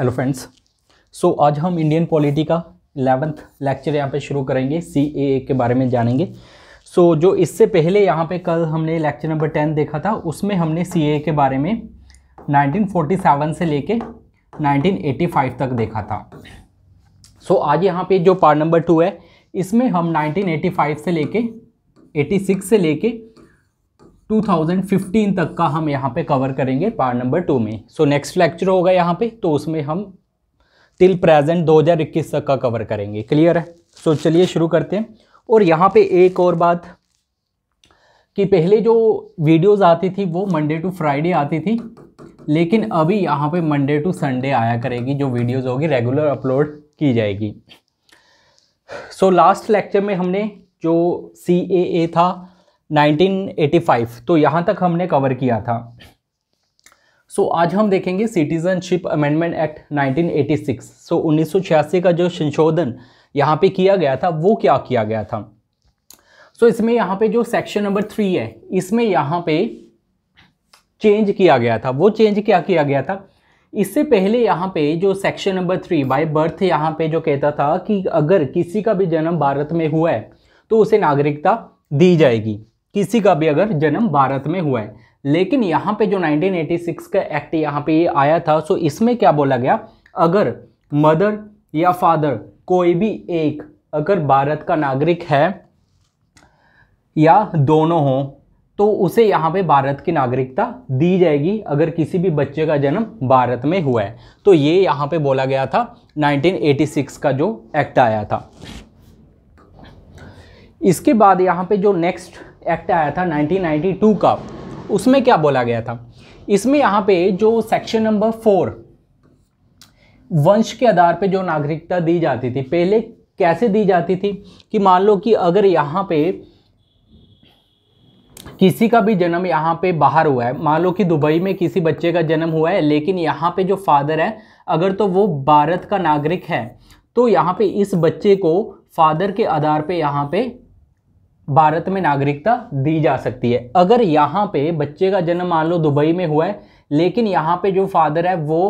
hello friends so आज हम Indian polity का इलेवेंथ लेक्चर यहाँ पे शुरू करेंगे सी ए के बारे में जानेंगे सो so, जो इससे पहले यहाँ पे कल हमने लेक्चर नंबर टेन देखा था उसमें हमने सी ए के बारे में 1947 से लेके 1985 तक देखा था सो so, आज यहाँ पे जो पार्ट नंबर टू है इसमें हम 1985 से लेके 86 से लेके 2015 तक का हम यहाँ पे कवर करेंगे पार्ट नंबर टू में सो नेक्स्ट लेक्चर होगा यहाँ पे तो उसमें हम टिल प्रेजेंट 2021 तक का कवर करेंगे क्लियर है सो so, चलिए शुरू करते हैं और यहाँ पे एक और बात कि पहले जो वीडियोस आती थी वो मंडे टू फ्राइडे आती थी लेकिन अभी यहाँ पे मंडे टू संडे आया करेगी जो वीडियोज होगी रेगुलर अपलोड की जाएगी सो लास्ट लेक्चर में हमने जो सी ए ए था 1985 तो यहाँ तक हमने कवर किया था सो so, आज हम देखेंगे citizenship amendment act 1986 so so, 1986 का जो संशोधन यहाँ पे किया गया था वो क्या किया गया था सो so, इसमें यहाँ पे जो सेक्शन नंबर थ्री है इसमें यहाँ पे चेंज किया गया था वो चेंज क्या किया गया था इससे पहले यहाँ पे जो section number three by birth यहाँ पे जो कहता था कि अगर किसी का भी जन्म भारत में हुआ है तो उसे नागरिकता दी जाएगी किसी का भी अगर जन्म भारत में हुआ है लेकिन यहाँ पे जो 1986 का एक्ट यहाँ पे ये आया था सो इसमें क्या बोला गया अगर मदर या फादर कोई भी एक अगर भारत का नागरिक है या दोनों हो तो उसे यहाँ पे भारत की नागरिकता दी जाएगी अगर किसी भी बच्चे का जन्म भारत में हुआ है तो ये यहाँ पे बोला गया था 1986 का जो एक्ट आया था इसके बाद यहाँ पे जो नेक्स्ट एक्ट आया था 1992 का उसमें क्या बोला गया था इसमें यहाँ पे जो सेक्शन नंबर फोर वंश के आधार पे जो नागरिकता दी जाती थी पहले कैसे दी जाती थी कि मान लो कि अगर यहाँ पे किसी का भी जन्म यहाँ पे बाहर हुआ है मान लो कि दुबई में किसी बच्चे का जन्म हुआ है लेकिन यहाँ पे जो फादर है अगर तो वो भारत का नागरिक है तो यहाँ पे इस बच्चे को फादर के आधार पे यहाँ पे भारत में नागरिकता दी जा सकती है अगर यहाँ पे बच्चे का जन्म मान लो दुबई में हुआ है लेकिन यहाँ पे जो फादर है वो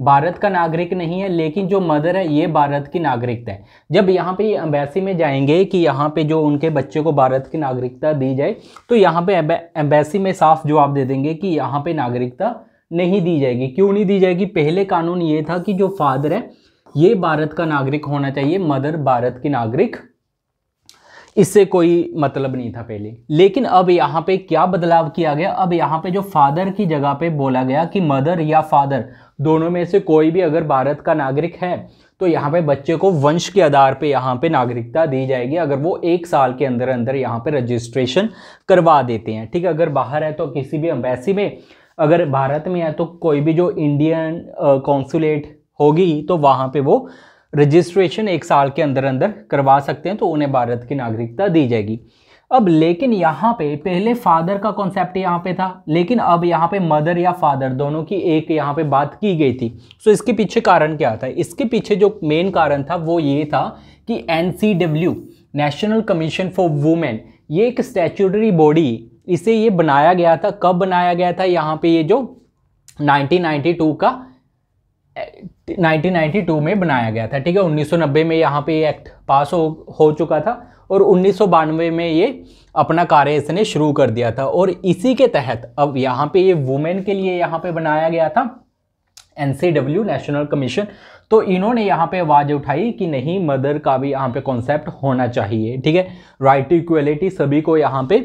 भारत का नागरिक नहीं है लेकिन जो मदर है ये भारत की नागरिकता है जब यहाँ पे एम्बेसी में जाएंगे कि यहाँ पे जो उनके बच्चे को भारत की नागरिकता दी जाए तो यहाँ पे एम्बेसी में साफ जवाब दे देंगे कि यहाँ पे नागरिकता नहीं दी जाएगी क्यों नहीं दी जाएगी पहले कानून ये था कि जो फादर है ये भारत का नागरिक होना चाहिए मदर भारत की नागरिक इससे कोई मतलब नहीं था पहले लेकिन अब यहाँ पे क्या बदलाव किया गया अब यहाँ पे जो फादर की जगह पे बोला गया कि मदर या फादर दोनों में से कोई भी अगर भारत का नागरिक है तो यहाँ पे बच्चे को वंश के आधार पे यहाँ पे नागरिकता दी जाएगी अगर वो एक साल के अंदर अंदर यहाँ पे रजिस्ट्रेशन करवा देते हैं ठीक है अगर बाहर है तो किसी भी एम्बेसी में अगर भारत में है तो कोई भी जो इंडियन कौंसुलेट होगी तो वहाँ पर वो रजिस्ट्रेशन एक साल के अंदर अंदर करवा सकते हैं तो उन्हें भारत की नागरिकता दी जाएगी अब लेकिन यहाँ पे पहले फादर का कॉन्सेप्ट यहाँ पे था लेकिन अब यहाँ पे मदर या फादर दोनों की एक यहाँ पे बात की गई थी सो इसके पीछे कारण क्या था इसके पीछे जो मेन कारण था वो ये था कि an national commission for women ये एक स्टैचूटरी बॉडी इसे ये बनाया गया था कब बनाया गया था यहाँ पे ये जो 1992 का 1992 में बनाया गया था ठीक है 1990 में यहाँ पे ये एक्ट पास हो हो चुका था और उन्नीस में ये अपना कार्य इसने शुरू कर दिया था और इसी के तहत अब यहाँ पे ये वुमेन के लिए यहाँ पे बनाया गया था एन नेशनल कमीशन तो इन्होंने यहाँ पे आवाज़ उठाई कि नहीं मदर का भी यहाँ पे कॉन्सेप्ट होना चाहिए ठीक है राइट टू इक्वलिटी सभी को यहाँ पे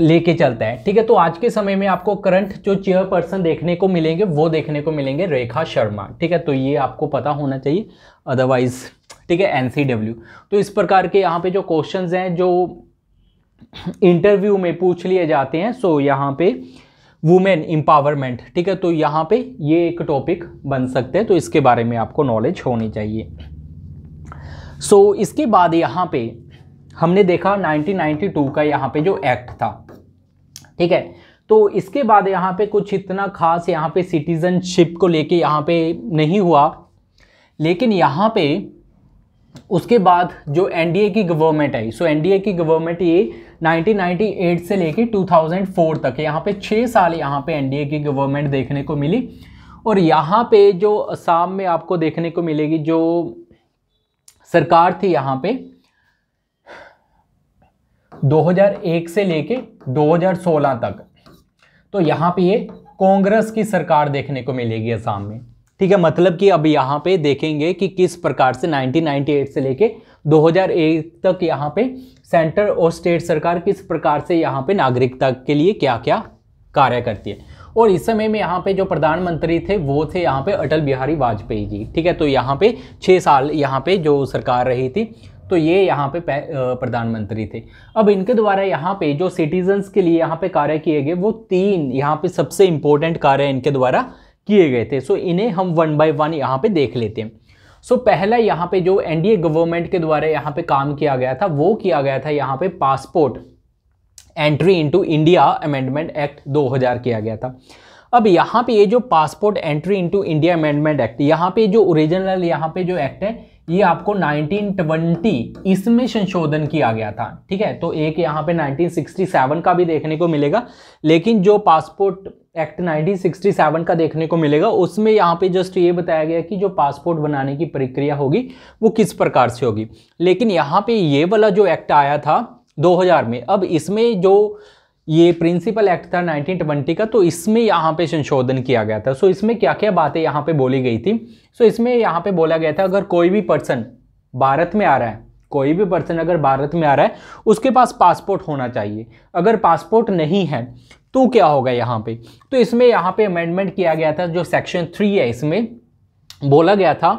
लेके चलता है ठीक है तो आज के समय में आपको करंट जो चेयरपर्सन देखने को मिलेंगे वो देखने को मिलेंगे रेखा शर्मा ठीक है तो ये आपको पता होना चाहिए अदरवाइज ठीक है एन तो इस प्रकार के यहाँ पे जो क्वेश्चंस हैं जो इंटरव्यू में पूछ लिए जाते हैं सो यहाँ पे वुमेन एम्पावरमेंट ठीक है तो यहाँ पे ये एक टॉपिक बन सकते हैं तो इसके बारे में आपको नॉलेज होनी चाहिए सो so, इसके बाद यहाँ पे हमने देखा 1992 का यहाँ पे जो एक्ट था ठीक है तो इसके बाद यहाँ पे कुछ इतना खास यहाँ पे सिटीजनशिप को लेके यहाँ पे नहीं हुआ लेकिन यहाँ पे उसके बाद जो एनडीए की गवर्नमेंट आई सो एनडीए की गवर्नमेंट ये 1998 से लेके 2004 तक यहाँ पे छः साल यहाँ पे एनडीए की गवर्नमेंट देखने को मिली और यहाँ पे जो असम में आपको देखने को मिलेगी जो सरकार थी यहाँ पे 2001 से लेके 2016 तक तो यहाँ पे ये कांग्रेस की सरकार देखने को मिलेगी असम में ठीक है मतलब कि अब यहाँ पे देखेंगे कि किस प्रकार से 1998 से लेके 2001 तक यहाँ पे सेंटर और स्टेट सरकार किस प्रकार से यहाँ पे नागरिकता के लिए क्या क्या कार्य करती है और इस समय में यहाँ पे जो प्रधानमंत्री थे वो थे यहाँ पे अटल बिहारी वाजपेयी जी ठीक है तो यहाँ पे छः साल यहाँ पे जो सरकार रही थी तो ये यहाँ पे प्रधानमंत्री थे अब इनके द्वारा यहाँ पे जो सिटीजन्स के लिए यहाँ पे कार्य किए गए वो तीन यहाँ पे सबसे इम्पोर्टेंट कार्य इनके द्वारा किए गए थे सो इन्हें हम वन बाय वन यहाँ पे देख लेते हैं सो पहला यहाँ पे जो एनडीए गवर्नमेंट के द्वारा यहाँ पे काम किया गया था वो किया गया था यहाँ पे passport entry into India amendment act हजार किया गया था अब यहाँ पे ये जो passport entry into India amendment act यहाँ पे जो ओरिजिनल यहाँ पे जो एक्ट है ये आपको 1920 इसमें संशोधन किया गया था ठीक है तो एक यहाँ पे 1967 का भी देखने को मिलेगा लेकिन जो पासपोर्ट एक्ट 1967 का देखने को मिलेगा उसमें यहाँ पे जस्ट ये बताया गया कि जो पासपोर्ट बनाने की प्रक्रिया होगी वो किस प्रकार से होगी लेकिन यहाँ पे ये वाला जो एक्ट आया था 2000 में अब इसमें जो ये प्रिंसिपल एक्ट था 1920 का तो इसमें यहाँ पे संशोधन किया गया था सो इसमें क्या क्या बातें यहाँ पे बोली गई थी सो इसमें यहाँ पे बोला गया था अगर कोई भी पर्सन भारत में आ रहा है कोई भी पर्सन अगर भारत में आ रहा है उसके पास पासपोर्ट होना चाहिए अगर पासपोर्ट नहीं है तो क्या होगा यहाँ पे तो इसमें यहाँ पे अमेंडमेंट किया गया था जो सेक्शन थ्री है इसमें बोला गया था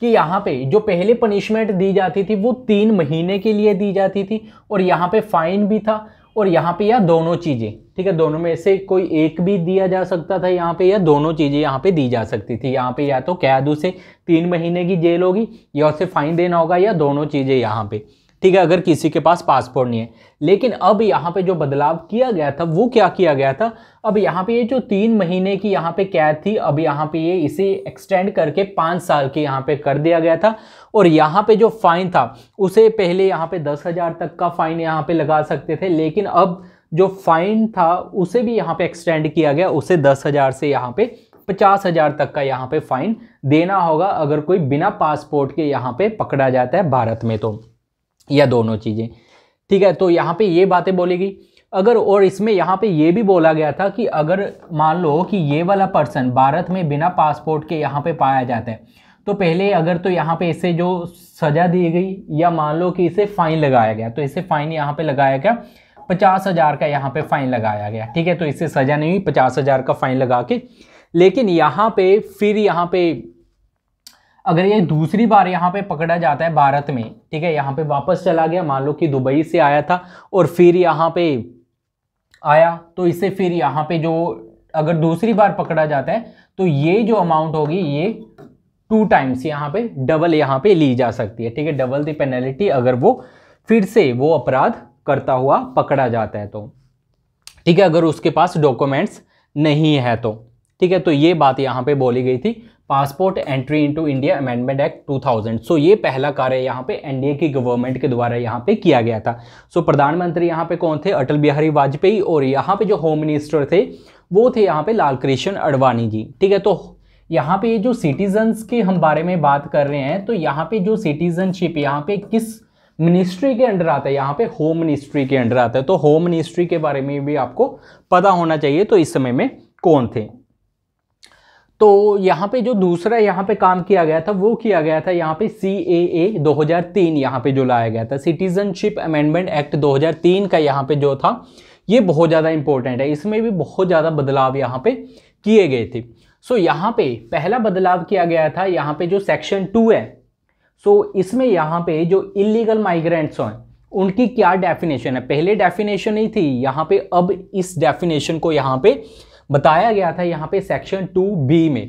कि यहाँ पे जो पहले पनिशमेंट दी जाती थी वो तीन महीने के लिए दी जाती थी और यहाँ पे फाइन भी था और यहाँ पे यह दोनों चीज़ें ठीक है दोनों में से कोई एक भी दिया जा सकता था यहाँ पे या दोनों चीज़ें यहाँ पे दी जा सकती थी यहाँ पे या तो कैद उसे तीन महीने की जेल होगी या उसे फाइन देना होगा या दोनों चीज़ें यहाँ पे ठीक है अगर किसी के पास पासपोर्ट नहीं है लेकिन अब यहाँ पे जो बदलाव किया गया था वो क्या किया गया था अब यहाँ पे ये जो तीन महीने की यहाँ पे कैद थी अब यहाँ पे ये इसे एक्सटेंड करके पाँच साल के यहाँ पे कर दिया गया था और यहाँ पे जो फाइन था उसे पहले यहाँ पे दस हज़ार तक का फाइन यहाँ पे लगा सकते थे लेकिन अब जो फाइन था उसे भी यहाँ पे एक्सटेंड किया गया उसे दस हज़ार से यहाँ पे पचास हज़ार तक का यहाँ पे फाइन देना होगा अगर कोई बिना पासपोर्ट के यहाँ पे पकड़ा जाता है भारत में तो या दोनों चीज़ें ठीक है तो यहाँ पे ये बातें बोलेगी अगर और इसमें यहाँ पे ये भी बोला गया था कि अगर मान लो कि ये वाला पर्सन भारत में बिना पासपोर्ट के यहाँ पे पाया जाता है तो पहले अगर तो यहाँ पे इसे जो सज़ा दी गई या मान लो कि इसे फ़ाइन लगाया गया तो इसे फ़ाइन यहाँ पे लगाया गया पचास हज़ार का यहाँ पे फ़ाइन लगाया गया ठीक है तो इसे सज़ा नहीं हुई पचास हज़ार का फ़ाइन लगा के लेकिन यहाँ पर फिर यहाँ पर अगर ये दूसरी बार यहाँ पे पकड़ा जाता है भारत में ठीक है यहाँ पे वापस चला गया मान लो कि दुबई से आया था और फिर यहाँ पे आया तो इसे फिर यहाँ पे जो अगर दूसरी बार पकड़ा जाता है तो ये जो अमाउंट होगी ये टू टाइम्स यहाँ पे डबल यहाँ पे ली जा सकती है ठीक है डबल दी पेनल्टी अगर वो फिर से वो अपराध करता हुआ पकड़ा जाता है तो ठीक है अगर उसके पास डॉक्यूमेंट्स नहीं है तो ठीक है तो ये बात यहाँ पे बोली गई थी passport entry into India amendment act 2000 so ये पहला कार्य यहाँ पे एनडीए की गवर्नमेंट के द्वारा यहाँ पे किया गया था सो so, प्रधानमंत्री यहाँ पे कौन थे अटल बिहारी वाजपेयी और यहाँ पे जो होम मिनिस्टर थे वो थे यहाँ पे लाल कृष्ण अडवाणी जी ठीक है तो यहाँ पे जो सिटीजन्स के हम बारे में बात कर रहे हैं तो यहाँ पे जो सिटीजनशिप यहाँ पे किस मिनिस्ट्री के अंडर आता है यहाँ पे होम मिनिस्ट्री के अंडर आता है तो होम मिनिस्ट्री के बारे में भी आपको पता होना चाहिए तो इस समय में कौन थे तो यहाँ पे जो दूसरा यहाँ पे काम किया गया था वो किया गया था यहाँ पे सी ए ए दो हज़ार तीन यहाँ पे जो लाया गया था सिटीजनशिप अमेंडमेंट एक्ट 2003 का यहाँ पे जो था ये बहुत ज़्यादा इंपॉर्टेंट है इसमें भी बहुत ज़्यादा बदलाव यहाँ पे किए गए थे सो so, यहाँ पे पहला बदलाव किया गया था यहाँ पे जो सेक्शन टू है सो so, इसमें यहाँ पे जो इलीगल माइग्रेंट्स हैं उनकी क्या डेफिनेशन है पहले डेफिनेशन ही थी यहाँ पे अब इस डेफिनेशन को यहाँ पे बताया गया था यहाँ पे सेक्शन टू बी में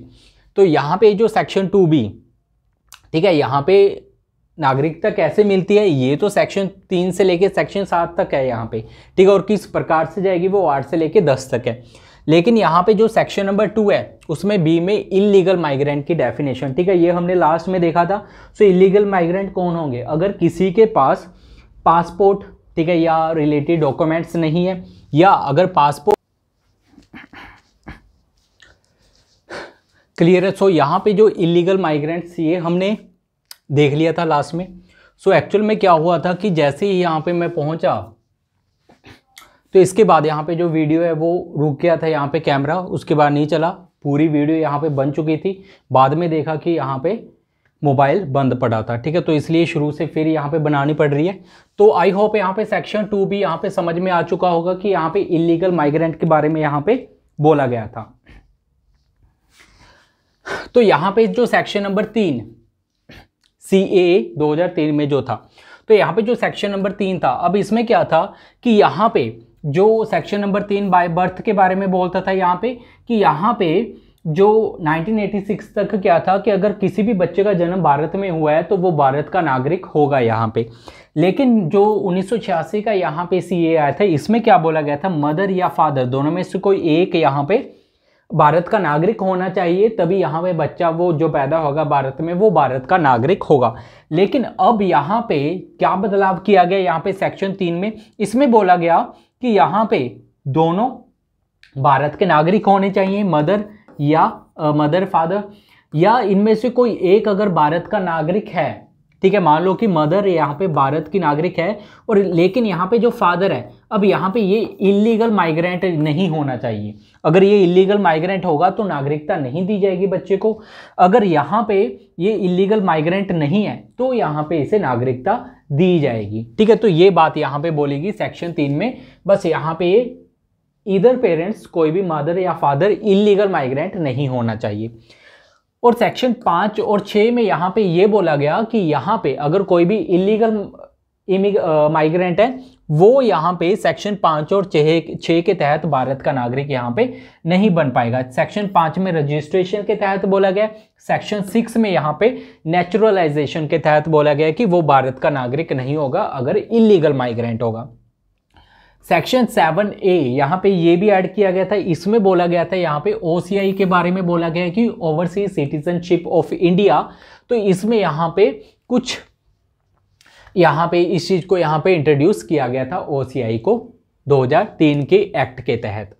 तो यहाँ पे जो सेक्शन टू बी ठीक है यहाँ पे नागरिकता कैसे मिलती है ये तो सेक्शन तीन से लेके सेक्शन सात तक है यहाँ पे ठीक है और किस प्रकार से जाएगी वो आठ से लेके दस तक है लेकिन यहाँ पे जो सेक्शन नंबर टू है उसमें बी में इलीगल माइग्रेंट की डेफिनेशन ठीक है ये हमने लास्ट में देखा था सो इलीगल माइग्रेंट कौन होंगे अगर किसी के पास पासपोर्ट ठीक है या रिलेटेड डॉक्यूमेंट्स नहीं है या अगर पासपोर्ट क्लियर है सो यहाँ पे जो इलीगल माइग्रेंट्स ये हमने देख लिया था लास्ट में सो so, एक्चुअल में क्या हुआ था कि जैसे ही यहाँ पे मैं पहुँचा तो इसके बाद यहाँ पे जो वीडियो है वो रुक गया था यहाँ पे कैमरा उसके बाद नहीं चला पूरी वीडियो यहाँ पे बन चुकी थी बाद में देखा कि यहाँ पे मोबाइल बंद पड़ा था ठीक है तो इसलिए शुरू से फिर यहाँ पे बनानी पड़ रही है तो आई होप यहाँ पे सेक्शन टू भी यहाँ पे समझ में आ चुका होगा कि यहाँ पे इलीगल माइग्रेंट के बारे में यहाँ पे बोला गया था तो यहाँ पे जो सेक्शन नंबर तीन सी ए दो में जो था तो यहाँ पे जो सेक्शन नंबर तीन था अब इसमें क्या था कि यहाँ पे जो सेक्शन नंबर तीन बाय बर्थ के बारे में बोलता था यहाँ पे कि यहाँ पे जो 1986 तक क्या था कि अगर किसी भी बच्चे का जन्म भारत में हुआ है तो वो भारत का नागरिक होगा यहाँ पे लेकिन जो उन्नीस का यहाँ पे सी आया था इसमें क्या बोला गया था मदर या फादर दोनों में से कोई एक यहाँ पे भारत का नागरिक होना चाहिए तभी यहाँ पे बच्चा वो जो पैदा होगा भारत में वो भारत का नागरिक होगा लेकिन अब यहाँ पे क्या बदलाव किया गया यहाँ पे सेक्शन तीन में इसमें बोला गया कि यहाँ पे दोनों भारत के नागरिक होने चाहिए मदर या मदर फादर या इनमें से कोई एक अगर भारत का नागरिक है ठीक है मान लो कि मदर यहाँ पे भारत की नागरिक है और लेकिन यहाँ पे जो फादर है अब यहाँ पे ये इलीगल माइग्रेंट नहीं होना चाहिए अगर ये इलीगल माइग्रेंट होगा तो नागरिकता नहीं दी जाएगी बच्चे को अगर यहाँ पे ये इलीगल माइग्रेंट नहीं है तो यहाँ पे इसे नागरिकता दी जाएगी ठीक है तो ये बात यहाँ पे बोलेगी सेक्शन तीन में बस यहाँ पे ये इधर पेरेंट्स कोई भी मदर या फादर इलीगल माइग्रेंट नहीं होना चाहिए और सेक्शन पाँच और छः में यहाँ पे ये बोला गया कि यहाँ पे अगर कोई भी इलीगल इमिग माइग्रेंट है वो यहाँ पे सेक्शन पाँच और छः छः के तहत भारत का नागरिक यहाँ पे नहीं बन पाएगा सेक्शन पाँच में रजिस्ट्रेशन के तहत बोला गया सेक्शन सिक्स में यहाँ पे नेचुरलाइजेशन के तहत बोला गया कि वो भारत का नागरिक नहीं होगा अगर इलीगल माइग्रेंट होगा सेक्शन सेवन ए यहाँ पे ये भी ऐड किया गया था इसमें बोला गया था यहाँ पे ओ के बारे में बोला गया कि ओवरसीज सिटीजनशिप ऑफ इंडिया तो इसमें यहाँ पे कुछ यहाँ पे इस चीज़ को यहाँ पे इंट्रोड्यूस किया गया था ओ को 2003 के एक्ट के तहत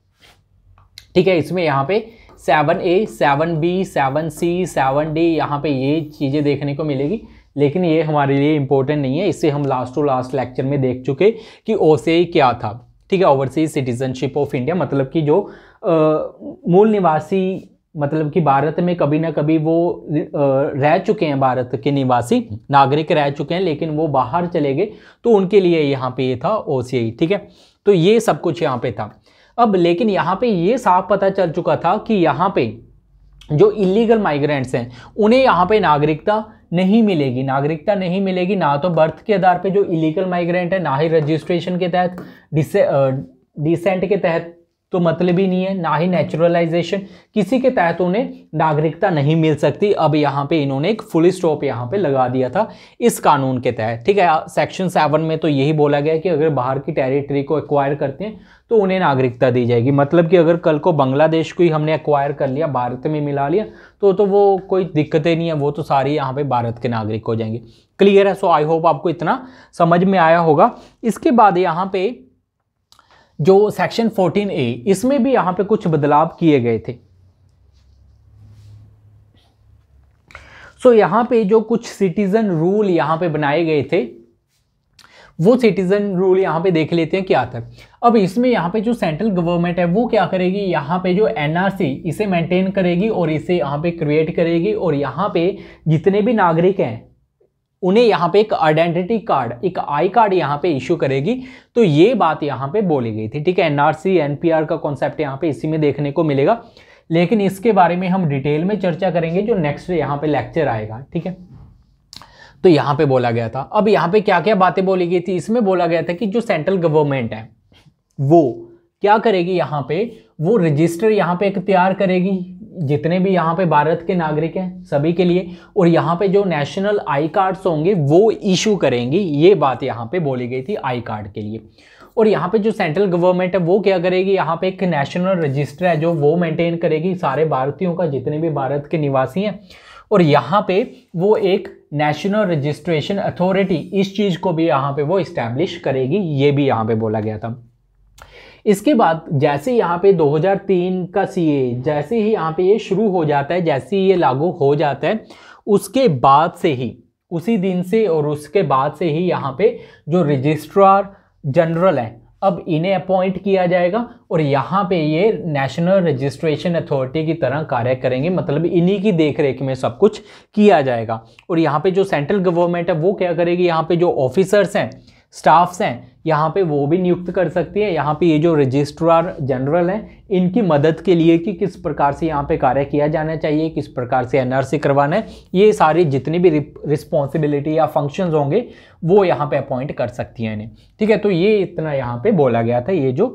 ठीक है इसमें यहाँ पे seven A seven B seven C seven D यहाँ पे ये चीज़ें देखने को मिलेगी लेकिन ये हमारे लिए इम्पोर्टेंट नहीं है इसे हम लास्ट टू लास्ट लेक्चर में देख चुके कि ओ क्या था ठीक है ओवरसीज सिटीजनशिप ऑफ इंडिया मतलब कि जो आ, मूल निवासी मतलब कि भारत में कभी ना कभी वो रह चुके हैं भारत के निवासी नागरिक रह चुके हैं लेकिन वो बाहर चले गए तो उनके लिए यहाँ पे ये था ओ ठीक है तो ये सब कुछ यहाँ पे था अब लेकिन यहाँ पे ये साफ पता चल चुका था कि यहाँ पे जो इलीगल माइग्रेंट्स हैं उन्हें यहाँ पे नागरिकता नहीं मिलेगी नागरिकता नहीं मिलेगी ना तो बर्थ के आधार पर जो इलीगल माइग्रेंट है ना ही रजिस्ट्रेशन के तहत डिसेंट के तहत तो मतलब ही नहीं है ना ही नेचुरलाइजेशन किसी के तहत उन्हें नागरिकता नहीं मिल सकती अब यहाँ पे इन्होंने एक फुल स्टॉप यहाँ पे लगा दिया था इस कानून के तहत ठीक है सेक्शन सेवन में तो यही बोला गया कि अगर बाहर की टेरिटरी को एक्वायर करते हैं तो उन्हें नागरिकता दी जाएगी मतलब कि अगर कल को बांग्लादेश को ही हमने एक्वायर कर लिया भारत में मिला लिया तो तो वो कोई दिक्कतें नहीं है वो तो सारी यहाँ पे भारत के नागरिक हो जाएंगे क्लियर है सो आई होप आपको इतना समझ में आया होगा इसके बाद यहाँ पे जो सेक्शन ए इसमें भी यहां पे कुछ बदलाव किए गए थे सो so, यहां पे जो कुछ सिटीजन रूल यहां पे बनाए गए थे वो सिटीजन रूल यहाँ पे देख लेते हैं क्या था अब इसमें यहाँ पे जो सेंट्रल गवर्नमेंट है वो क्या करेगी यहाँ पे जो एनआरसी इसे मेंटेन करेगी और इसे यहाँ पे क्रिएट करेगी और यहाँ पे जितने भी नागरिक हैं उन्हें यहाँ पे एक आइडेंटिटी कार्ड एक आई कार्ड यहाँ पे इश्यू करेगी तो ये बात यहाँ पे बोली गई थी ठीक है एनआरसी एनपीआर का कॉन्सेप्ट यहाँ पे इसी में देखने को मिलेगा लेकिन इसके बारे में हम डिटेल में चर्चा करेंगे जो नेक्स्ट यहाँ पे लेक्चर आएगा ठीक है तो यहाँ पे बोला गया था अब यहाँ पे क्या क्या बातें बोली गई थी इसमें बोला गया था कि जो सेंट्रल गवर्नमेंट है वो क्या करेगी यहाँ पे वो रजिस्टर यहाँ पे इख्तियार तैयार करेगी जितने भी यहाँ पे भारत के नागरिक हैं सभी के लिए और यहाँ पे जो नेशनल आई कार्ड्स होंगे वो इशू करेंगी ये बात यहाँ पे बोली गई थी आई कार्ड के लिए और यहाँ पे जो सेंट्रल गवर्नमेंट है वो क्या करेगी यहाँ पे एक नेशनल रजिस्टर है जो वो मेंटेन करेगी सारे भारतीयों का जितने भी भारत के निवासी हैं और यहाँ पे वो एक नेशनल रजिस्ट्रेशन अथॉरिटी इस चीज़ को भी यहाँ पे वो इस्टेब्लिश करेगी ये भी यहाँ पे बोला गया था इसके बाद जैसे यहाँ पे 2003 का सीए जैसे ही यहाँ पे ये शुरू हो जाता है जैसे ही ये लागू हो जाता है उसके बाद से ही उसी दिन से और उसके बाद से ही यहाँ पे जो रजिस्ट्रार जनरल है अब इन्हें अपॉइंट किया जाएगा और यहाँ पे ये नेशनल रजिस्ट्रेशन अथॉरिटी की तरह कार्य करेंगे मतलब इन्हीं की देखरेख में सब कुछ किया जाएगा और यहाँ पे जो सेंट्रल गवर्नमेंट है वो क्या करेगी यहाँ पे जो ऑफिसर्स हैं स्टाफ्स हैं यहाँ पे वो भी नियुक्त कर सकती है यहाँ पे ये जो रजिस्ट्रार जनरल हैं इनकी मदद के लिए कि किस प्रकार से यहाँ पे कार्य किया जाना चाहिए किस प्रकार से एनआरसी करवाना है ये सारी जितनी भी रिस्पॉन्सिबिलिटी या फंक्शंस होंगे वो यहाँ पे अपॉइंट कर सकती हैं इन्हें ठीक है तो ये इतना यहाँ पर बोला गया था ये जो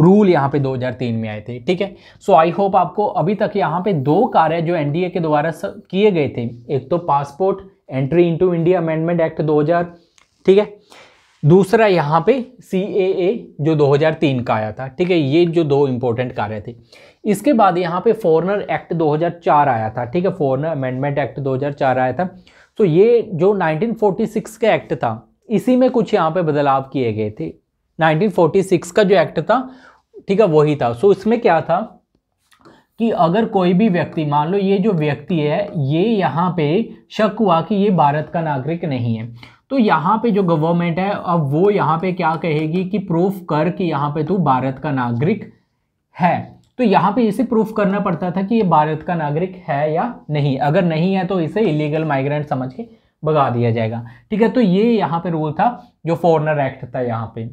रूल यहाँ पे 2003 में आए थे ठीक है सो आई होप आपको अभी तक यहाँ पे दो कार्य जो एनडीए के द्वारा किए गए थे एक तो passport entry into India amendment act ठीक है दूसरा यहाँ पे सी जो 2003 का आया था ठीक है ये जो दो इम्पोर्टेंट कार्य थे इसके बाद यहाँ पे फॉरनर एक्ट 2004 आया था ठीक है फॉरनर अमेंडमेंट एक्ट 2004 आया था तो ये जो 1946 का एक्ट था इसी में कुछ यहाँ पे बदलाव किए गए थे 1946 का जो एक्ट था ठीक है वही था सो इसमें क्या था कि अगर कोई भी व्यक्ति मान लो ये जो व्यक्ति है ये यहाँ पे शक हुआ कि ये भारत का नागरिक नहीं है तो यहाँ पे जो गवर्नमेंट है अब वो यहाँ पे क्या कहेगी कि प्रूफ कर कि यहाँ पे तू भारत का नागरिक है तो यहाँ पे इसे प्रूफ करना पड़ता था कि ये भारत का नागरिक है या नहीं अगर नहीं है तो इसे इलीगल माइग्रेंट समझ के भगा दिया जाएगा ठीक है तो ये यहाँ पे रूल था जो फॉरनर एक्ट था यहाँ पे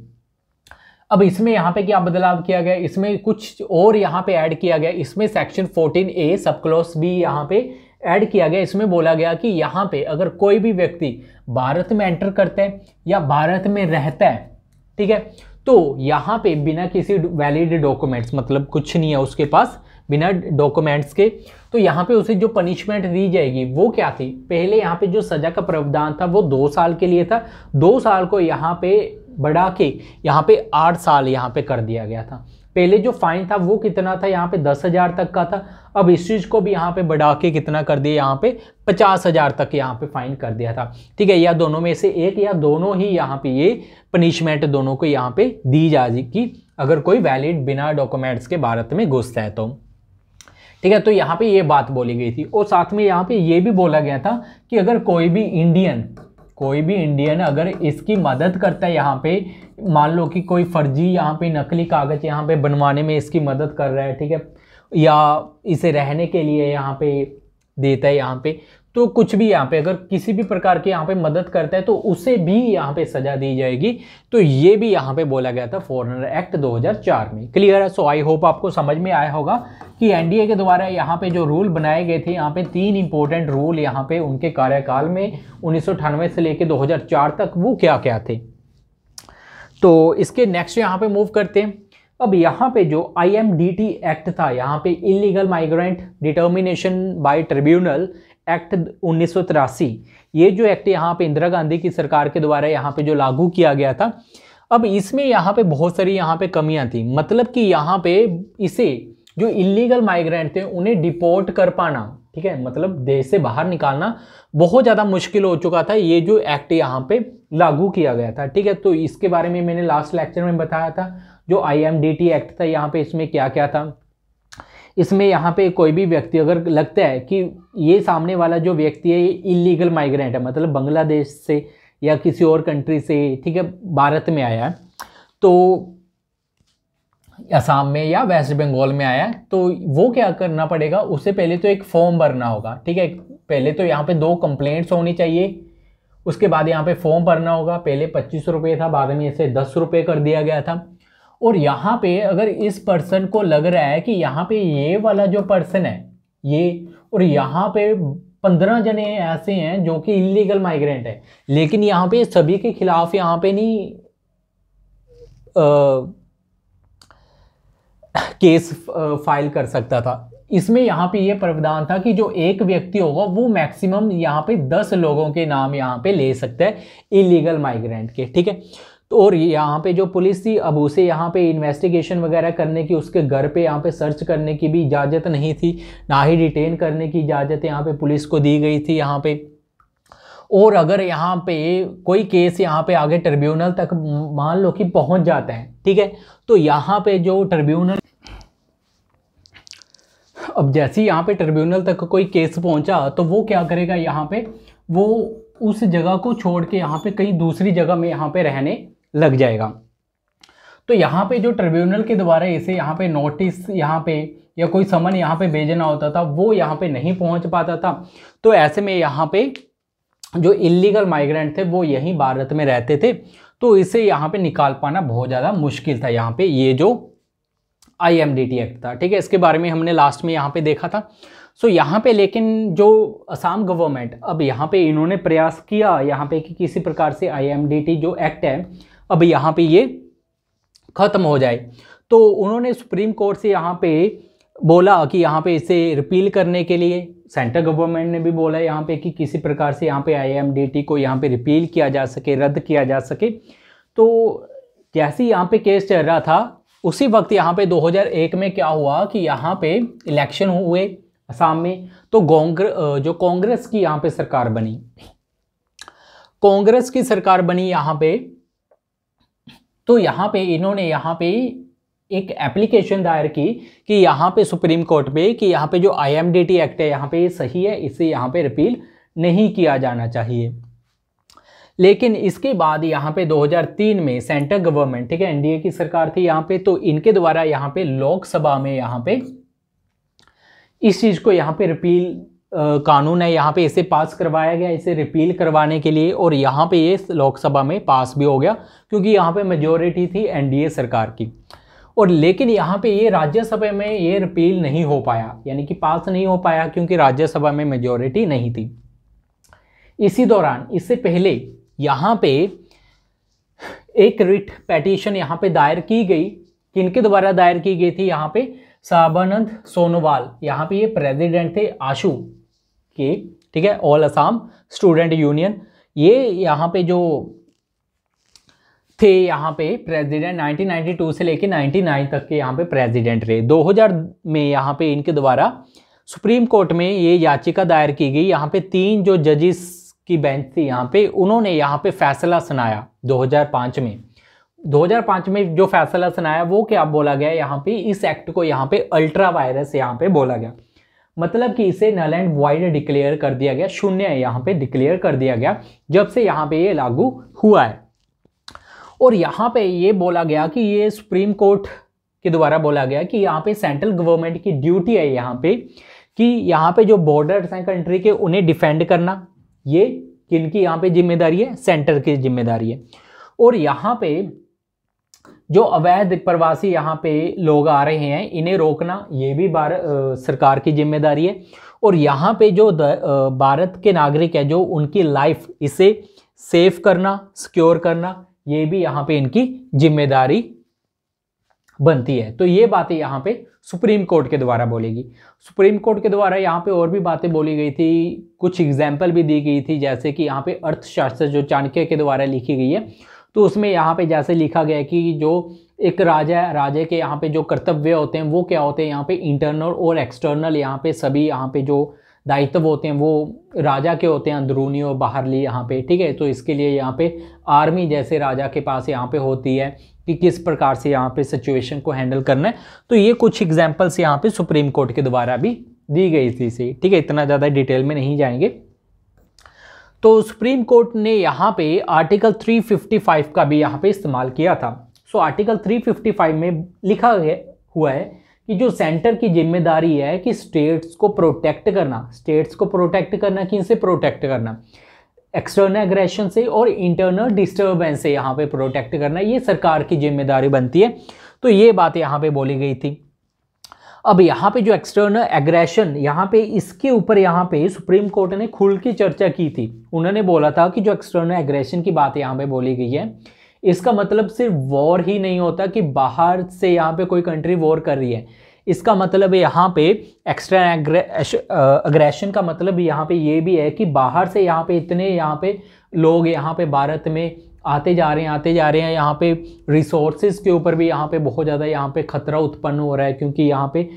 अब इसमें यहाँ पे क्या बदलाव किया गया इसमें कुछ और यहाँ पे ऐड किया गया इसमें सेक्शन 14 ए सब क्लॉस बी यहाँ पे ऐड किया गया इसमें बोला गया कि यहाँ पे अगर कोई भी व्यक्ति भारत में एंटर करता है या भारत में रहता है ठीक है तो यहाँ पे बिना किसी वैलिड डॉक्यूमेंट्स मतलब कुछ नहीं है उसके पास बिना डॉक्यूमेंट्स के तो यहाँ पे उसे जो पनिशमेंट दी जाएगी वो क्या थी पहले यहाँ पे जो सज़ा का प्रावधान था वो दो साल के लिए था दो साल को यहाँ पे बढ़ा के यहाँ पे आठ साल यहाँ पे कर दिया गया था पहले जो फाइन था वो कितना था यहाँ पे दस हज़ार तक का था अब इस चीज़ को भी यहाँ पे बढ़ा के कितना कर दिया यहाँ पे पचास हज़ार तक यहाँ पे फाइन कर दिया था ठीक है या दोनों में से एक या दोनों ही यहाँ पे ये पनिशमेंट दोनों को यहाँ पे दी जाएगी अगर कोई वैलिड बिना डॉक्यूमेंट्स के भारत में घुसता है तो ठीक है तो यहाँ पे ये बात बोली गई थी और साथ में यहाँ पे ये भी बोला गया था कि अगर कोई भी इंडियन कोई भी इंडियन अगर इसकी मदद करता है यहाँ पे मान लो कि कोई फर्जी यहाँ पे नकली कागज़ यहाँ पे बनवाने में इसकी मदद कर रहा है ठीक है या इसे रहने के लिए यहाँ पे देता है यहाँ पे तो कुछ भी यहाँ पे अगर किसी भी प्रकार की यहाँ पे मदद करता है तो उसे भी यहाँ पे सजा दी जाएगी तो ये भी यहाँ पे बोला गया था फॉरनर एक्ट 2004 में क्लियर है सो आई होप आपको समझ में आया होगा कि एनडीए के द्वारा यहाँ पे जो रूल बनाए गए थे यहाँ पे तीन इंपॉर्टेंट रूल यहाँ पे उनके कार्यकाल में उन्नीस से लेकर दो तक वो क्या क्या थे तो इसके नेक्स्ट यहाँ पे मूव करते हैं अब यहाँ पे जो आई एक्ट था यहाँ पे illegal migrant determination by tribunal act उन्नीस ये जो एक्ट यहाँ पे इंदिरा गांधी की सरकार के द्वारा यहाँ पे जो लागू किया गया था अब इसमें यहाँ पे बहुत सारी यहाँ पे कमियाँ थी मतलब कि यहाँ पे इसे जो इलीगल माइग्रेंट थे उन्हें डिपोर्ट कर पाना ठीक है मतलब देश से बाहर निकालना बहुत ज़्यादा मुश्किल हो चुका था ये जो एक्ट यहाँ पे लागू किया गया था ठीक है तो इसके बारे में मैंने लास्ट लेक्चर में बताया था जो आई एक्ट था यहाँ पे इसमें क्या क्या था इसमें यहाँ पे कोई भी व्यक्ति अगर लगता है कि ये सामने वाला जो व्यक्ति है ये इलीगल माइग्रेंट है मतलब बांग्लादेश से या किसी और कंट्री से ठीक है भारत में आया है तो असम में या वेस्ट बंगाल में आया तो वो क्या करना पड़ेगा उससे पहले तो एक फॉर्म भरना होगा ठीक है पहले तो यहाँ पे दो कंप्लेंट्स होनी चाहिए उसके बाद यहाँ पे फॉर्म भरना होगा पहले पच्चीस रुपये था बाद में इसे दस रुपये कर दिया गया था और यहाँ पे अगर इस पर्सन को लग रहा है कि यहाँ पे ये वाला जो पर्सन है ये और यहाँ पे पंद्रह जने ऐसे हैं जो कि इलीगल माइग्रेंट है लेकिन यहाँ पे सभी के खिलाफ यहाँ पे नहीं आ, केस फाइल कर सकता था इसमें यहाँ पे ये प्रावधान था कि जो एक व्यक्ति होगा वो मैक्सिमम यहाँ पे दस लोगों के नाम यहाँ पे ले सकता है इलीगल माइग्रेंट के ठीक है तो और यहाँ पे जो पुलिस थी अब उसे यहाँ पे इन्वेस्टिगेशन वगैरह करने की उसके घर पे यहाँ पे सर्च करने की भी इजाज़त नहीं थी ना ही डिटेन करने की इजाज़त यहाँ पे पुलिस को दी गई थी यहाँ पे और अगर यहाँ पे कोई केस यहाँ पे आगे ट्रिब्यूनल तक मान लो कि पहुँच जाते हैं ठीक है तो यहाँ पर जो ट्रिब्यूनल अब जैसे ही यहाँ पर ट्रिब्यूनल तक कोई केस पहुँचा तो वो क्या करेगा यहाँ पर वो उस जगह को छोड़ के यहाँ पे कहीं दूसरी जगह में यहाँ पे रहने लग जाएगा तो यहाँ पे जो ट्रिब्यूनल के द्वारा इसे यहाँ पे नोटिस यहाँ पे या कोई समन यहाँ पे भेजना होता था वो यहाँ पे नहीं पहुँच पाता था तो ऐसे में यहाँ पे जो इलीगल माइग्रेंट थे वो यहीं भारत में रहते थे तो इसे यहाँ पे निकाल पाना बहुत ज़्यादा मुश्किल था यहाँ पे ये जो I M D T act था ठीक है इसके बारे में हमने लास्ट में यहाँ पे देखा था सो so, यहाँ पे लेकिन जो असम गवर्नमेंट अब यहाँ पे इन्होंने प्रयास किया यहाँ पे कि किसी प्रकार से आई एम डी टी जो एक्ट है अब यहाँ पे ये ख़त्म हो जाए तो उन्होंने सुप्रीम कोर्ट से यहाँ पे बोला कि यहाँ पे इसे रिपील करने के लिए सेंट्रल गवर्नमेंट ने भी बोला यहाँ पे कि किसी प्रकार से यहाँ पे आईएमडीटी को यहाँ पे रिपील किया जा सके रद्द किया जा सके तो जैसे ही यहाँ पे केस चल रहा था उसी वक्त यहाँ पे 2001 में क्या हुआ कि यहाँ पे इलेक्शन हुए असम में तो कांग्रेस जो कांग्रेस की यहाँ पे सरकार बनी कांग्रेस की सरकार बनी यहाँ पे तो यहाँ पे इन्होंने यहाँ पे एक एप्लीकेशन दायर की कि यहाँ पे सुप्रीम कोर्ट पे कि यहाँ पे जो आईएमडीटी एक्ट है यहाँ पे ये सही है इसे यहाँ पे रिपील नहीं किया जाना चाहिए लेकिन इसके बाद यहाँ पे 2003 में सेंट्रल गवर्नमेंट ठीक है एनडीए की सरकार थी यहाँ पे तो इनके द्वारा यहाँ पे लोकसभा में यहाँ पे इस चीज़ को यहाँ पे रिपील कानून है यहाँ पे इसे पास करवाया गया इसे रिपील करवाने के लिए और यहाँ पे ये लोकसभा में पास भी हो गया क्योंकि यहाँ पे मेजोरिटी थी एनडीए सरकार की और लेकिन यहाँ पे ये राज्यसभा में ये रिपील नहीं हो पाया यानी कि पास नहीं हो पाया क्योंकि राज्यसभा में मेजोरिटी नहीं थी इसी दौरान इससे पहले यहाँ पे एक रिट पटिशन यहाँ पे दायर की गई किनके द्वारा दायर की गई थी यहाँ पे साबानंद सोनोवाल यहाँ पे ये प्रेसिडेंट थे आशु के ठीक है ऑल असम स्टूडेंट यूनियन ये यहाँ पे जो थे यहाँ पे प्रेसिडेंट 1992 से लेके 99 तक के यहाँ पे प्रेसिडेंट रहे 2000 में यहाँ पे इनके द्वारा सुप्रीम कोर्ट में ये याचिका दायर की गई यहाँ पे तीन जो जजिस की बेंच थी यहाँ पे उन्होंने यहाँ पे फैसला सुनाया 2005 में 2005 में जो फैसला सुनाया वो क्या बोला गया यहाँ पे इस एक्ट को यहाँ पे अल्ट्रा वायरस यहाँ पे बोला गया मतलब कि इसे नल एंड वाइड डिक्लेयर कर दिया गया शून्य यहाँ पे डिक्लेयर कर दिया गया जब से यहाँ पे ये लागू हुआ है और यहाँ पे ये बोला गया कि ये सुप्रीम कोर्ट के द्वारा बोला गया कि यहाँ पे सेंट्रल गवर्नमेंट की ड्यूटी है यहाँ पे कि यहाँ पे जो बॉर्डर्स हैं कंट्री के उन्हें डिफेंड करना ये किनकी यहाँ पे जिम्मेदारी है सेंटर की जिम्मेदारी है और यहाँ पे जो अवैध प्रवासी यहाँ पे लोग आ रहे हैं इन्हें रोकना ये भी बार सरकार की जिम्मेदारी है और यहाँ पे जो भारत के नागरिक है जो उनकी लाइफ इसे सेफ करना सिक्योर करना ये भी यहाँ पे इनकी जिम्मेदारी बनती है तो ये बातें यहाँ पे सुप्रीम कोर्ट के द्वारा बोलेगी सुप्रीम कोर्ट के द्वारा यहाँ पे और भी बातें बोली गई थी कुछ एग्जाम्पल भी दी गई थी जैसे कि यहाँ पे अर्थशास्त्र जो चाणक्य के द्वारा लिखी गई है तो उसमें यहाँ पे जैसे लिखा गया है कि जो एक राजा राजे के यहाँ पे जो कर्तव्य होते हैं वो क्या होते हैं यहाँ पे इंटरनल और एक्सटर्नल यहाँ पे सभी यहाँ पे जो दायित्व होते हैं वो राजा के होते हैं अंदरूनी और बाहरली यहाँ पे ठीक है तो इसके लिए यहाँ पे आर्मी जैसे राजा के पास यहाँ पे होती है कि किस प्रकार से यहाँ पे सिचुएशन को हैंडल करना है तो ये कुछ एग्जाम्पल्स यहाँ पे सुप्रीम कोर्ट के द्वारा भी दी गई थी से ठीक है इतना ज़्यादा डिटेल में नहीं जाएंगे तो सुप्रीम कोर्ट ने यहाँ पे आर्टिकल 355 का भी यहाँ पे इस्तेमाल किया था सो आर्टिकल 355 में लिखा हुआ है कि जो सेंटर की जिम्मेदारी है कि स्टेट्स को प्रोटेक्ट करना स्टेट्स को प्रोटेक्ट करना कि इनसे प्रोटेक्ट करना एक्सटर्नल एग्रेशन से और इंटरनल डिस्टर्बेंस से यहाँ पे प्रोटेक्ट करना ये सरकार की जिम्मेदारी बनती है तो ये बात यहाँ पे बोली गई थी अब यहाँ पे जो एक्सटर्नल एग्रेशन यहाँ पे इसके ऊपर यहाँ पे सुप्रीम कोर्ट ने खुल के चर्चा की थी उन्होंने बोला था कि जो एक्सटर्नल एग्रेशन की बात यहाँ पे बोली गई है इसका मतलब सिर्फ वॉर ही नहीं होता कि बाहर से यहाँ पे कोई कंट्री वॉर कर रही है इसका मतलब यहाँ पे एक्स्ट्रा अग्रेशन का मतलब यहाँ पे ये भी है कि बाहर से यहाँ पे इतने यहाँ पे लोग यहाँ पे भारत में आते जा रहे हैं आते जा रहे हैं यहाँ पे रिसोर्सेज के ऊपर भी यहाँ पे बहुत ज़्यादा यहाँ पे ख़तरा उत्पन्न हो रहा है क्योंकि यहाँ पे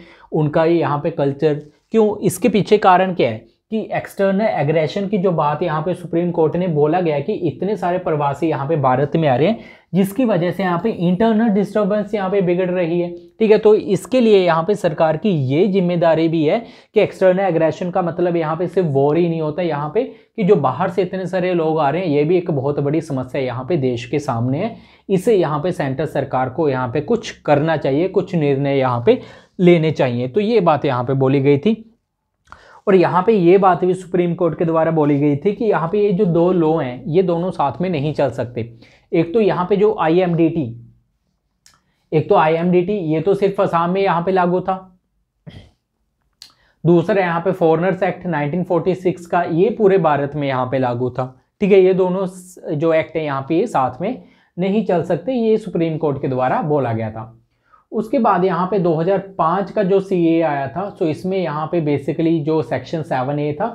उनका यहाँ पे कल्चर क्यों इसके पीछे कारण क्या है कि एक्सटर्नल एग्रेशन की जो बात यहाँ पे सुप्रीम कोर्ट ने बोला गया कि इतने सारे प्रवासी यहाँ पे भारत में आ रहे हैं जिसकी वजह से यहाँ पे इंटरनल डिस्टर्बेंस यहाँ पे बिगड़ रही है ठीक है तो इसके लिए यहाँ पे सरकार की ये जिम्मेदारी भी है कि एक्सटर्नल एग्रेशन का मतलब यहाँ पे सिर्फ वॉर ही नहीं होता यहाँ पे कि जो बाहर से इतने सारे लोग आ रहे हैं ये भी एक बहुत बड़ी समस्या यहाँ पे देश के सामने है इसे यहाँ पे सेंटर सरकार को यहाँ पे कुछ करना चाहिए कुछ निर्णय यहाँ पे लेने चाहिए तो ये बात यहाँ पे बोली गई थी और यहाँ पे ये बात भी सुप्रीम कोर्ट के द्वारा बोली गई थी कि यहाँ पे ये जो दो लॉ हैं ये दोनों साथ में नहीं चल सकते एक तो यहाँ पे जो आई एक तो आई ये तो सिर्फ आसाम में यहाँ पे लागू था दूसरा यहाँ पे फॉरनर्स एक्ट 1946 का ये पूरे भारत में यहाँ पे लागू था ठीक है ये दोनों जो एक्ट है यहाँ पे साथ में नहीं चल सकते ये सुप्रीम कोर्ट के द्वारा बोला गया था उसके बाद यहाँ पे 2005 का जो सी आया था सो इसमें यहाँ पे बेसिकली जो सेक्शन सेवन ए था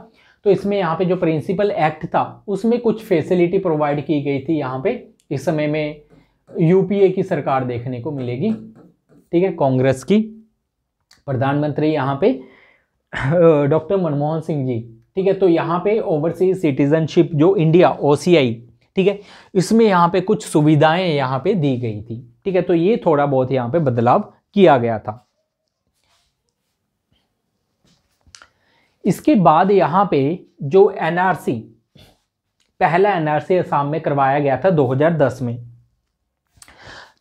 तो इसमें यहाँ पे जो प्रिंसिपल एक्ट था उसमें कुछ फैसिलिटी प्रोवाइड की गई थी यहाँ पे इस समय में यूपीए की सरकार देखने को मिलेगी ठीक है कांग्रेस की प्रधानमंत्री यहाँ पे डॉक्टर मनमोहन सिंह जी ठीक है तो यहाँ पे ओवरसीज सिटीजनशिप जो इंडिया ओसीआई ठीक है इसमें यहाँ पे कुछ सुविधाएं यहाँ पे दी गई थी ठीक है तो ये थोड़ा बहुत यहाँ पे बदलाव किया गया था इसके बाद यहाँ पे जो एनआरसी पहला एनआरसी असम में करवाया गया था 2010 में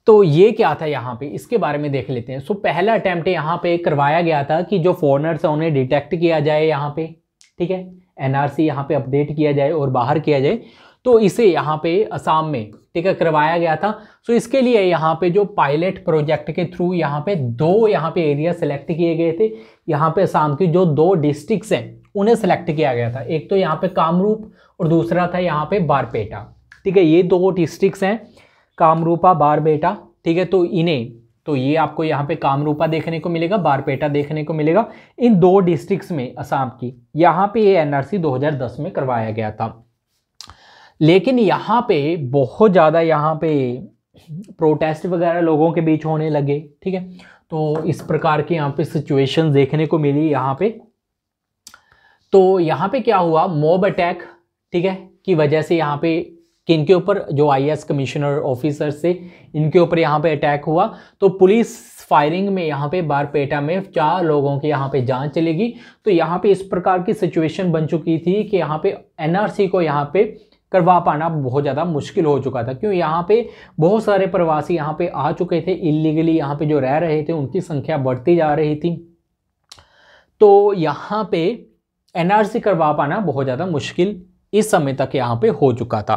तो ये क्या था यहाँ पे इसके बारे में देख लेते हैं सो पहला अटैम्प्ट यहाँ पे करवाया गया था कि जो फॉरनर्स हैं उन्हें डिटेक्ट किया जाए यहाँ पे ठीक है एनआरसी यहाँ पे अपडेट किया जाए और बाहर किया जाए तो इसे यहाँ पे असम में टीका करवाया गया था सो इसके लिए यहाँ पे जो पायलट प्रोजेक्ट के थ्रू यहाँ पे दो यहाँ पे एरिया सेलेक्ट किए गए थे यहाँ पे असम की जो दो डिस्ट्रिक्ट हैं उन्हें सेलेक्ट किया गया था एक तो यहाँ पे कामरूप और दूसरा था यहाँ पे बारपेटा ठीक है ये दो डिस्ट्रिक्ट हैं कामरूपा बारपेटा ठीक है तो इन्हें तो ये आपको यहाँ पे कामरूपा देखने को मिलेगा बारपेटा देखने को मिलेगा इन दो डिस्ट्रिक्ट्स में असम की यहाँ पे ये एनआरसी 2010 में करवाया गया था लेकिन यहाँ पे बहुत ज़्यादा यहाँ पे प्रोटेस्ट वगैरह लोगों के बीच होने लगे ठीक है तो इस प्रकार की यहाँ पे सिचुएशन देखने को मिली यहाँ पे तो यहाँ पे क्या हुआ मॉब अटैक ठीक है की वजह से यहाँ पे किन के ऊपर जो आईएएस कमिश्नर ऑफिसर से इनके ऊपर यहाँ पे अटैक हुआ तो पुलिस फायरिंग में यहाँ पे बारपेटा में चार लोगों की यहाँ पे जान चलेगी तो यहाँ पे इस प्रकार की सिचुएशन बन चुकी थी कि यहाँ पे एनआरसी को यहाँ पे करवा पाना बहुत ज़्यादा मुश्किल हो चुका था क्यों यहाँ पे बहुत सारे प्रवासी यहाँ पे आ चुके थे इलीगली यहाँ पे जो रह रहे थे उनकी संख्या बढ़ती जा रही थी तो यहाँ पे एनआरसी करवा पाना बहुत ज़्यादा मुश्किल इस समय तक यहाँ पे हो चुका था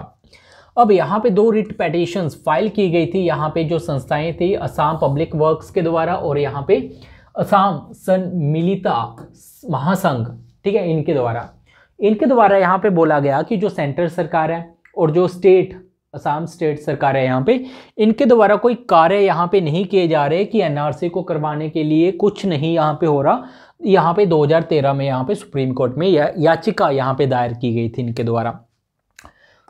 अब यहाँ पे दो रिट पेटिशन फाइल की गई थी यहाँ पे जो संस्थाएं थी असम पब्लिक वर्क्स के द्वारा और यहाँ पे असम मिलिता महासंघ ठीक है इनके द्वारा इनके द्वारा यहाँ पे बोला गया कि जो सेंटर सरकार है और जो स्टेट असम स्टेट सरकार है यहाँ पे इनके द्वारा कोई कार्य यहाँ पे नहीं किए जा रहे कि एनआरसी को करवाने के लिए कुछ नहीं यहाँ पे हो रहा यहाँ पे 2013 में यहाँ पे सुप्रीम कोर्ट में या, याचिका यहाँ पे दायर की गई थी इनके द्वारा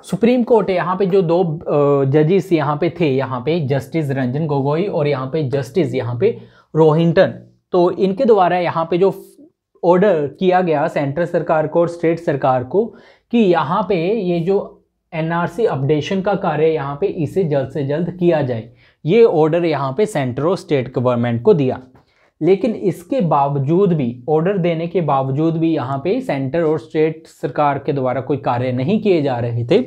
सुप्रीम कोर्ट है यहाँ पे जो दो जजिस यहाँ पे थे यहाँ पे जस्टिस रंजन गोगोई और यहाँ पे जस्टिस यहाँ पे रोहिंटन तो इनके द्वारा यहाँ पे जो ऑर्डर किया गया सेंट्रल सरकार को और स्टेट सरकार को कि यहाँ पे ये जो एनआरसी अपडेशन का कार्य यहाँ पे इसे जल्द से जल्द किया जाए ये ऑर्डर यहाँ पे सेंटर और स्टेट गवर्नमेंट को दिया लेकिन इसके बावजूद भी ऑर्डर देने के बावजूद भी यहाँ पे सेंटर और स्टेट सरकार के द्वारा कोई कार्य नहीं किए जा रहे थे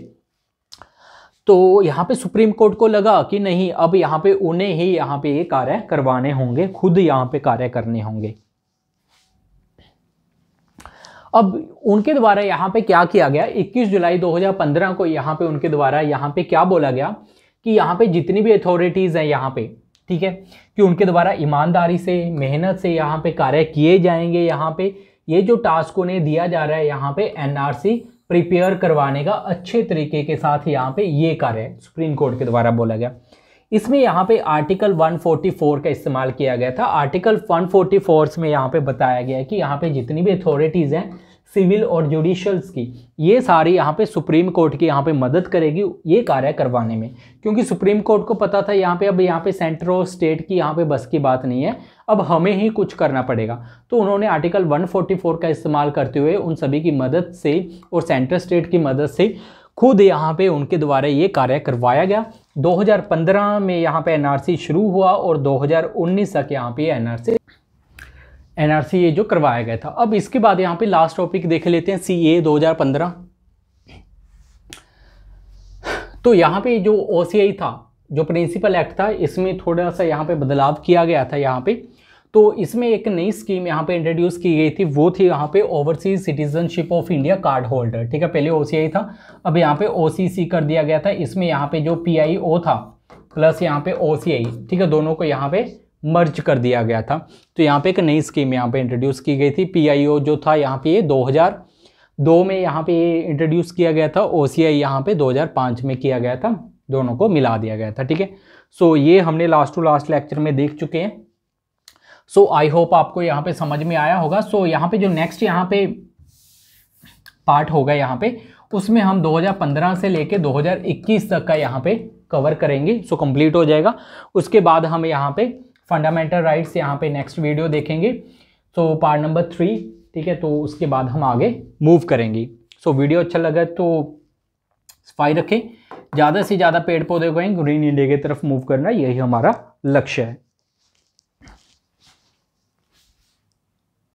तो यहाँ पे सुप्रीम कोर्ट को लगा कि नहीं अब यहाँ पे उन्हें ही यहाँ पे ये कार्य करवाने होंगे खुद यहाँ पे कार्य करने होंगे अब उनके द्वारा यहाँ पे क्या किया गया 21 जुलाई 2015 को यहाँ पे उनके द्वारा यहाँ पे क्या बोला गया कि यहाँ पे जितनी भी अथॉरिटीज़ हैं यहाँ पे ठीक है कि उनके द्वारा ईमानदारी से मेहनत से यहाँ पे कार्य किए जाएंगे यहाँ पे ये जो टास्क उन्हें दिया जा रहा है यहाँ पे एनआरसी प्रिपेयर करवाने का अच्छे तरीके के साथ यहाँ पे ये कार्य सुप्रीम कोर्ट के द्वारा बोला गया इसमें यहाँ पे आर्टिकल 144 का इस्तेमाल किया गया था आर्टिकल 144 में यहाँ पे बताया गया है कि यहाँ पे जितनी भी अथॉरिटीज़ हैं सिविल और जुडिशल्स की ये सारी यहाँ पे सुप्रीम कोर्ट की यहाँ पे मदद करेगी ये कार्य करवाने में क्योंकि सुप्रीम कोर्ट को पता था यहाँ पे अब यहाँ पे सेंटर और स्टेट की यहाँ पे बस की बात नहीं है अब हमें ही कुछ करना पड़ेगा तो उन्होंने आर्टिकल 144 का इस्तेमाल करते हुए उन सभी की मदद से और सेंटर स्टेट की मदद से खुद यहाँ पे उनके द्वारा ये कार्य करवाया गया 2015 में यहाँ पे एनआरसी शुरू हुआ और 2019 तक यहाँ पे एनआरसी एनआरसी ये जो करवाया गया था अब इसके बाद यहाँ पे लास्ट टॉपिक देख लेते हैं सीए 2015 तो यहाँ पे जो ओ था जो प्रिंसिपल एक्ट था इसमें थोड़ा सा यहाँ पे बदलाव किया गया था यहाँ पे तो इसमें एक नई स्कीम यहाँ पे इंट्रोड्यूस की गई थी वो थी यहाँ पे overseas citizenship of India card holder ठीक है पहले ओ था अब यहाँ पे ओ कर दिया गया था इसमें यहाँ पे जो पी था प्लस यहाँ पे ओ ठीक है दोनों को यहाँ पे मर्ज कर दिया गया था तो यहाँ पे एक नई स्कीम यहाँ पे इंट्रोड्यूस की गई थी पी जो था यहाँ पे ये दो में यहाँ पे इंट्रोड्यूस किया गया था आई यहाँ पे पाँच में किया गया था दोनों को मिला दिया गया था ठीक है सो ये हमने लास्ट टू लास्ट लेक्चर में देख चुके हैं सो आई होप आपको यहाँ पे समझ में आया होगा सो so, यहाँ पे जो नेक्स्ट यहाँ पे पार्ट होगा यहाँ पे उसमें हम 2015 से लेके 2021 तक का यहाँ पे कवर करेंगे सो so, कंप्लीट हो जाएगा उसके बाद हम यहाँ पे फंडामेंटल राइट्स यहाँ पे नेक्स्ट वीडियो देखेंगे सो पार्ट नंबर थ्री ठीक है तो उसके बाद हम आगे मूव करेंगे सो so, वीडियो अच्छा लगा तो सफाई रखें ज़्यादा से ज़्यादा पेड़ पौधे को ग्रीन इंडिया की तरफ मूव करना यही हमारा लक्ष्य है